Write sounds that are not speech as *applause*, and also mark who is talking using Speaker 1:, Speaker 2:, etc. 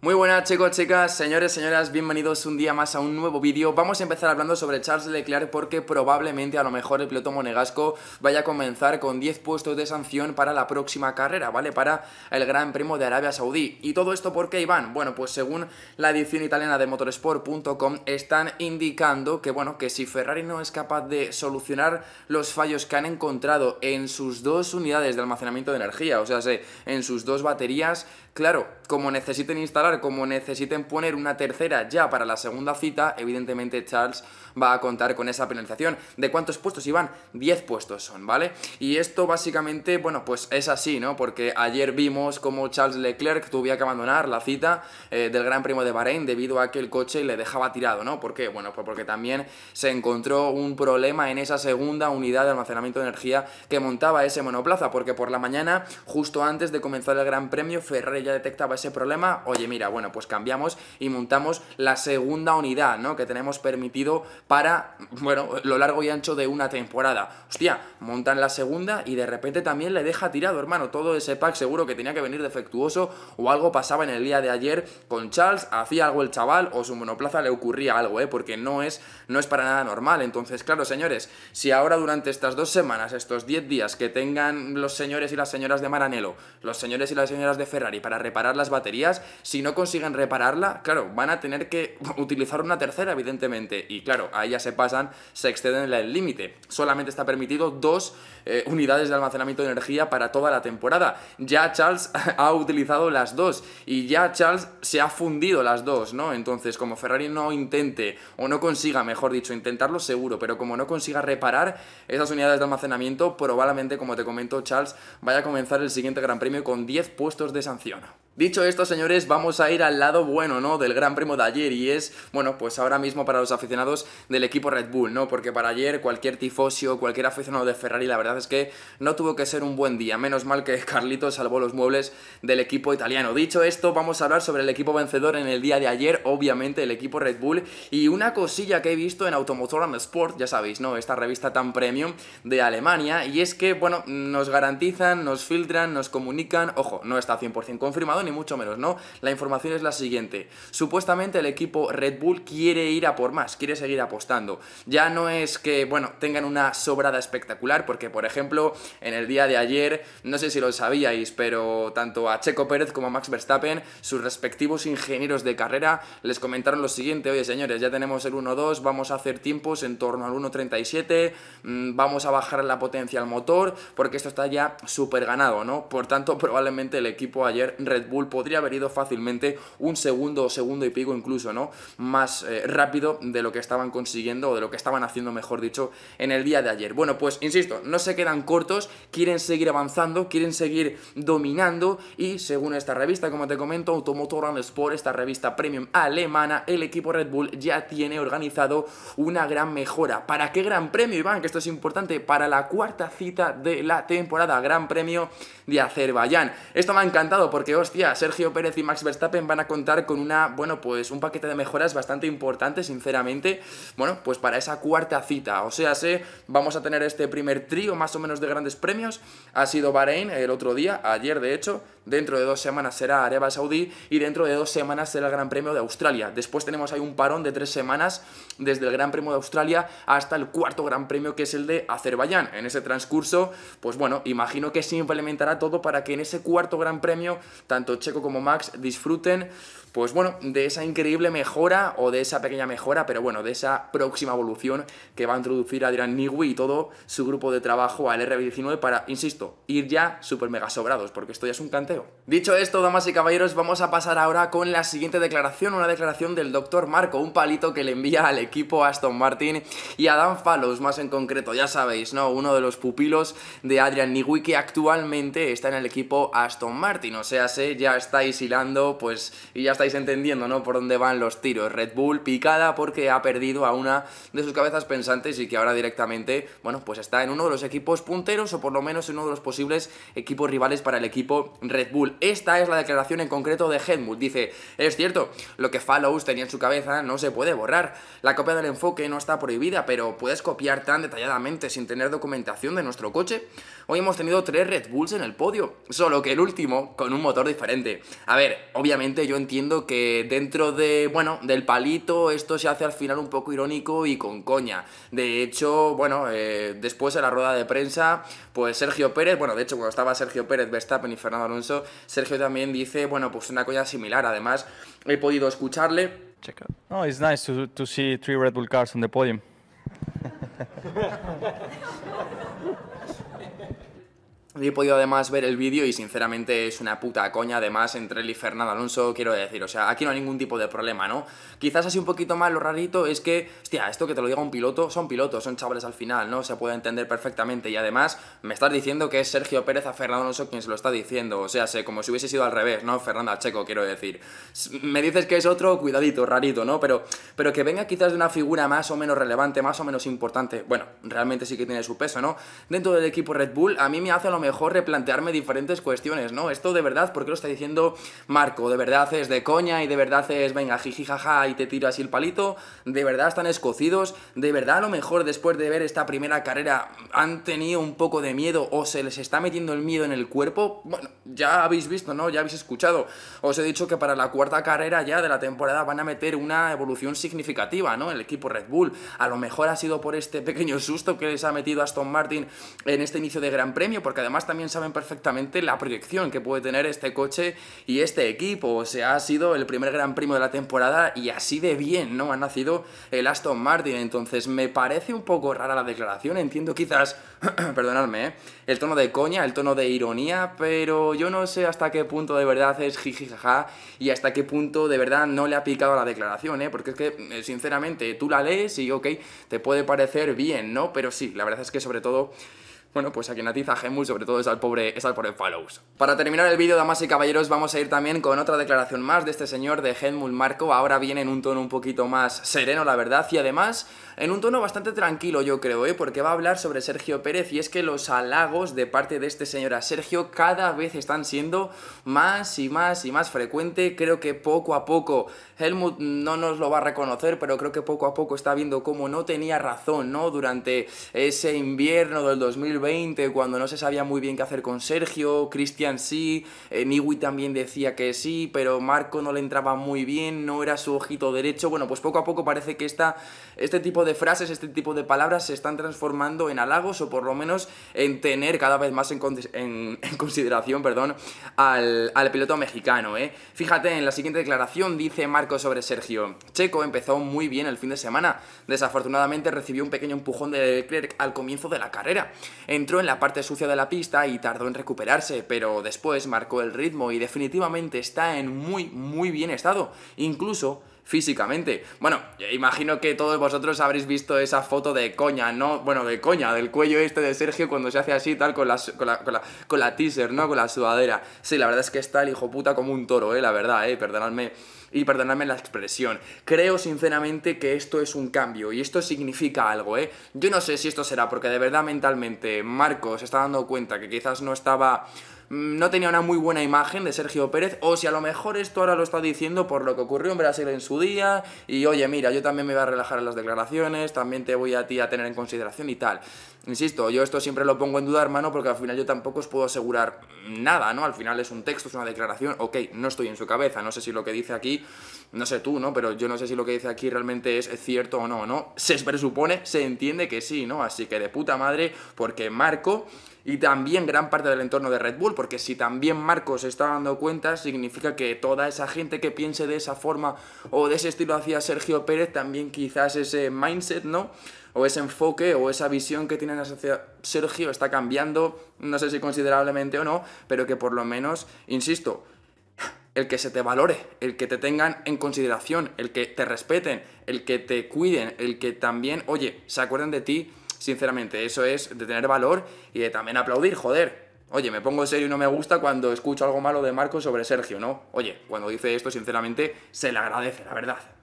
Speaker 1: Muy buenas chicos, chicas, señores, señoras, bienvenidos un día más a un nuevo vídeo. Vamos a empezar hablando sobre Charles Leclerc porque probablemente a lo mejor el piloto monegasco vaya a comenzar con 10 puestos de sanción para la próxima carrera, ¿vale? Para el Gran Premio de Arabia Saudí. ¿Y todo esto por qué, Iván? Bueno, pues según la edición italiana de motorsport.com están indicando que, bueno, que si Ferrari no es capaz de solucionar los fallos que han encontrado en sus dos unidades de almacenamiento de energía, o sea, en sus dos baterías, Claro, como necesiten instalar, como necesiten poner una tercera ya para la segunda cita, evidentemente Charles va a contar con esa penalización. ¿De cuántos puestos iban? 10 puestos son, ¿vale? Y esto básicamente, bueno, pues es así, ¿no? Porque ayer vimos cómo Charles Leclerc tuviera que abandonar la cita eh, del Gran Premio de Bahrein debido a que el coche le dejaba tirado, ¿no? ¿Por qué? Bueno, pues porque también se encontró un problema en esa segunda unidad de almacenamiento de energía que montaba ese monoplaza, porque por la mañana, justo antes de comenzar el Gran Premio, Ferrari detectaba ese problema, oye, mira, bueno, pues cambiamos y montamos la segunda unidad, ¿no? Que tenemos permitido para, bueno, lo largo y ancho de una temporada. Hostia, montan la segunda y de repente también le deja tirado, hermano, todo ese pack seguro que tenía que venir defectuoso o algo pasaba en el día de ayer con Charles, hacía algo el chaval o su monoplaza le ocurría algo, ¿eh? Porque no es, no es para nada normal. Entonces, claro, señores, si ahora durante estas dos semanas, estos 10 días que tengan los señores y las señoras de Maranelo, los señores y las señoras de Ferrari para reparar las baterías. Si no consiguen repararla, claro, van a tener que *laughs* utilizar una tercera, evidentemente. Y claro, ahí ya se pasan, se exceden el límite. Solamente está permitido dos eh, unidades de almacenamiento de energía para toda la temporada. Ya Charles *laughs* ha utilizado las dos y ya Charles se ha fundido las dos, ¿no? Entonces, como Ferrari no intente o no consiga, mejor dicho, intentarlo seguro, pero como no consiga reparar esas unidades de almacenamiento, probablemente, como te comento, Charles vaya a comenzar el siguiente Gran Premio con 10 puestos de sanción. now. Dicho esto, señores, vamos a ir al lado bueno, ¿no? Del Gran primo de ayer y es, bueno, pues ahora mismo para los aficionados del equipo Red Bull, ¿no? Porque para ayer cualquier tifosio, cualquier aficionado de Ferrari, la verdad es que no tuvo que ser un buen día. Menos mal que *laughs* Carlito salvó los muebles del equipo italiano. Dicho esto, vamos a hablar sobre el equipo vencedor en el día de ayer, obviamente el equipo Red Bull y una cosilla que he visto en Automotor Sport, ya sabéis, ¿no? Esta revista tan premium de Alemania y es que, bueno, nos garantizan, nos filtran, nos comunican, ojo, no está 100% confirmado mucho menos, ¿no? La información es la siguiente. Supuestamente el equipo Red Bull quiere ir a por más, quiere seguir apostando. Ya no es que, bueno, tengan una sobrada espectacular, porque por ejemplo, en el día de ayer, no sé si lo sabíais, pero tanto a Checo Pérez como a Max Verstappen, sus respectivos ingenieros de carrera, les comentaron lo siguiente, oye señores, ya tenemos el 1-2, vamos a hacer tiempos en torno al 1.37, mm, vamos a bajar la potencia al motor, porque esto está ya súper ganado, ¿no? Por tanto, *laughs* probablemente el equipo ayer Red Bull, podría haber ido fácilmente un segundo o segundo y pico incluso, ¿no? Más eh, rápido de lo que estaban consiguiendo o de lo que estaban haciendo, mejor dicho, en el día de ayer. Bueno, pues insisto, no se quedan cortos, quieren seguir avanzando, quieren seguir dominando y según esta revista, como te comento, Automotor Sport, esta revista premium alemana, el equipo Red Bull ya tiene organizado una gran mejora. ¿Para qué gran premio, Iván? Que esto es importante, para la cuarta cita de la temporada, gran premio de Azerbaiyán. Esto me ha encantado porque, hostia, Sergio Pérez y Max Verstappen van a contar con una, bueno, pues un paquete de mejoras bastante importante, sinceramente, bueno, pues para esa cuarta cita, o sea, sé, vamos a tener este primer trío más o menos de grandes premios, ha sido Bahrein el otro día, ayer de hecho, dentro de dos semanas será Arabia Saudí y dentro de dos semanas será el Gran Premio de Australia. Después tenemos ahí un parón de tres semanas desde el Gran Premio de Australia hasta el cuarto Gran Premio que es el de Azerbaiyán. En ese transcurso, pues bueno, imagino que se implementará todo para que en ese cuarto Gran Premio tanto Checo como Max disfruten pues bueno, de esa increíble mejora o de esa pequeña mejora, pero bueno, de esa próxima evolución que va a introducir Adrian Newey y todo su grupo de trabajo al R19 para, insisto, ir ya super mega sobrados, porque esto ya es un cante Dicho esto, damas y caballeros, vamos a pasar ahora con la siguiente declaración, una declaración del doctor Marco, un palito que le envía al equipo Aston Martin y a Dan Fallows, más en concreto, ya sabéis, ¿no? Uno de los pupilos de Adrian Newey que actualmente está en el equipo Aston Martin, o sea, ya estáis hilando, pues, y ya estáis entendiendo, ¿no? Por dónde van los tiros. Red Bull picada porque ha perdido a una de sus cabezas pensantes y que ahora directamente, bueno, pues está en uno de los equipos punteros o por lo menos en uno de los posibles equipos rivales para el equipo Red esta es la declaración en concreto de Helmut. Dice, es cierto, lo que Fallows tenía en su cabeza no se puede borrar. La copia del enfoque no está prohibida, pero ¿puedes copiar tan detalladamente sin tener documentación de nuestro coche? Hoy hemos tenido tres Red Bulls en el podio, solo que el último con un motor diferente. A ver, obviamente yo entiendo que dentro de, bueno, del palito esto se hace al final un poco irónico y con coña. De hecho, bueno, eh, después de la rueda de prensa, pues Sergio Pérez, bueno, de hecho cuando estaba Sergio Pérez, Verstappen y Fernando Alonso, Sergio también dice, bueno, pues una cosa similar. Además, he podido escucharle. Check out. No, it's nice to, to see three Red Bull cars on the podium. *laughs* he podido además ver el vídeo y sinceramente es una puta coña, además, entre él y Fernando Alonso, quiero decir, o sea, aquí no hay ningún tipo de problema, ¿no? Quizás así un poquito más lo rarito es que, hostia, esto que te lo diga un piloto, son pilotos, son chavales al final, ¿no? Se puede entender perfectamente y además me estás diciendo que es Sergio Pérez a Fernando Alonso quien se lo está diciendo, o sea, sé, como si hubiese sido al revés, ¿no? Fernando Checo, quiero decir. Me dices que es otro, cuidadito, rarito, ¿no? Pero, pero que venga quizás de una figura más o menos relevante, más o menos importante, bueno, realmente sí que tiene su peso, ¿no? Dentro del equipo Red Bull, a mí me hace lo mejor replantearme diferentes cuestiones, ¿no? Esto de verdad, ¿por qué lo está diciendo Marco? ¿De verdad es de coña y de verdad es, venga, jiji, jaja, y te tiro así el palito? ¿De verdad están escocidos? ¿De verdad a lo mejor después de ver esta primera carrera han tenido un poco de miedo o se les está metiendo el miedo en el cuerpo? Bueno, ya habéis visto, ¿no? Ya habéis escuchado. Os he dicho que para la cuarta carrera ya de la temporada van a meter una evolución significativa, ¿no? El equipo Red Bull. A lo mejor ha sido por este pequeño susto que les ha metido Aston Martin en este inicio de Gran Premio, porque además también saben perfectamente la proyección que puede tener este coche y este equipo. O sea, ha sido el primer gran primo de la temporada y así de bien, ¿no? Ha nacido el Aston Martin. Entonces, me parece un poco rara la declaración. Entiendo quizás, *clears throat* perdonadme, ¿eh? el tono de coña, el tono de ironía, pero yo no sé hasta qué punto de verdad es jaja y hasta qué punto de verdad no le ha picado la declaración, ¿eh? Porque es que, eh, sinceramente, tú la lees y, ok, te puede parecer bien, ¿no? Pero sí, la verdad es que sobre todo bueno, pues a quien atiza Helmut sobre todo es al pobre, es al pobre Fallows. Para terminar el vídeo, damas y caballeros, vamos a ir también con otra declaración más de este señor de Helmut Marco, ahora viene en un tono un poquito más sereno, la verdad, y además en un tono bastante tranquilo, yo creo, ¿eh? porque va a hablar sobre Sergio Pérez y es que los halagos de parte de este señor a Sergio cada vez están siendo más y más y más frecuente, creo que poco a poco Helmut no nos lo va a reconocer, pero creo que poco a poco está viendo cómo no tenía razón, ¿no? Durante ese invierno del 2020 cuando no se sabía muy bien qué hacer con Sergio, Cristian sí, Niwi eh, también decía que sí, pero Marco no le entraba muy bien, no era su ojito derecho. Bueno, pues poco a poco parece que esta, este tipo de frases, este tipo de palabras se están transformando en halagos o por lo menos en tener cada vez más en, *laughs* consideración perdón, al, al piloto mexicano. ¿eh? Fíjate, en la siguiente declaración dice Marco sobre Sergio, Checo empezó muy bien el fin de semana, desafortunadamente recibió un pequeño empujón de Leclerc al comienzo de la carrera. Entró en la parte sucia de la pista y tardó en recuperarse, pero después marcó el ritmo y definitivamente está en muy muy bien estado. Incluso físicamente. Bueno, imagino que todos vosotros habréis visto esa foto de coña, ¿no? Bueno, de coña, del cuello este de Sergio cuando se hace así tal con la, con la, con la, teaser, ¿no? Con la sudadera. Sí, la verdad es que está el hijo puta como un toro, ¿eh? La verdad, ¿eh? Perdonadme y perdonadme la expresión. Creo sinceramente que esto es un cambio y esto significa algo, ¿eh? Yo no sé si esto será porque de verdad mentalmente Marcos está dando cuenta que quizás no estaba Mm, no tenía una muy buena imagen de Sergio Pérez, o si a lo mejor esto ahora lo está diciendo por lo que ocurrió en Brasil en su día, y oye, mira, yo también me voy a relajar en las declaraciones, también te voy a ti a tener en consideración y tal. Insisto, yo esto siempre lo pongo en duda, hermano, porque al final yo tampoco os puedo asegurar nada, ¿no? Al final es un texto, es una declaración, ok, no estoy en su cabeza, no sé si lo que dice aquí, no sé tú, ¿no? Pero yo no sé si lo que dice aquí realmente es cierto o no, ¿no? Se presupone, se entiende que sí, ¿no? Así que de puta madre, porque Marco y también gran parte del entorno de Red Bull, porque si también Marcos está dando cuenta, significa que toda esa gente que piense de esa forma o de ese estilo hacia Sergio Pérez, también quizás ese mindset, ¿no? O ese enfoque o esa visión que tienen hacia Sergio está cambiando, no sé si considerablemente o no, pero que por lo menos, insisto, el que se te valore, el que te tengan en consideración, el que te respeten, el que te cuiden, el que también, oye, se acuerden de ti Sinceramente, eso es de tener valor y de también aplaudir, joder. Oye, me pongo serio y no me gusta cuando escucho algo malo de Marco sobre Sergio, ¿no? Oye, cuando dice esto, sinceramente, se le agradece, la verdad.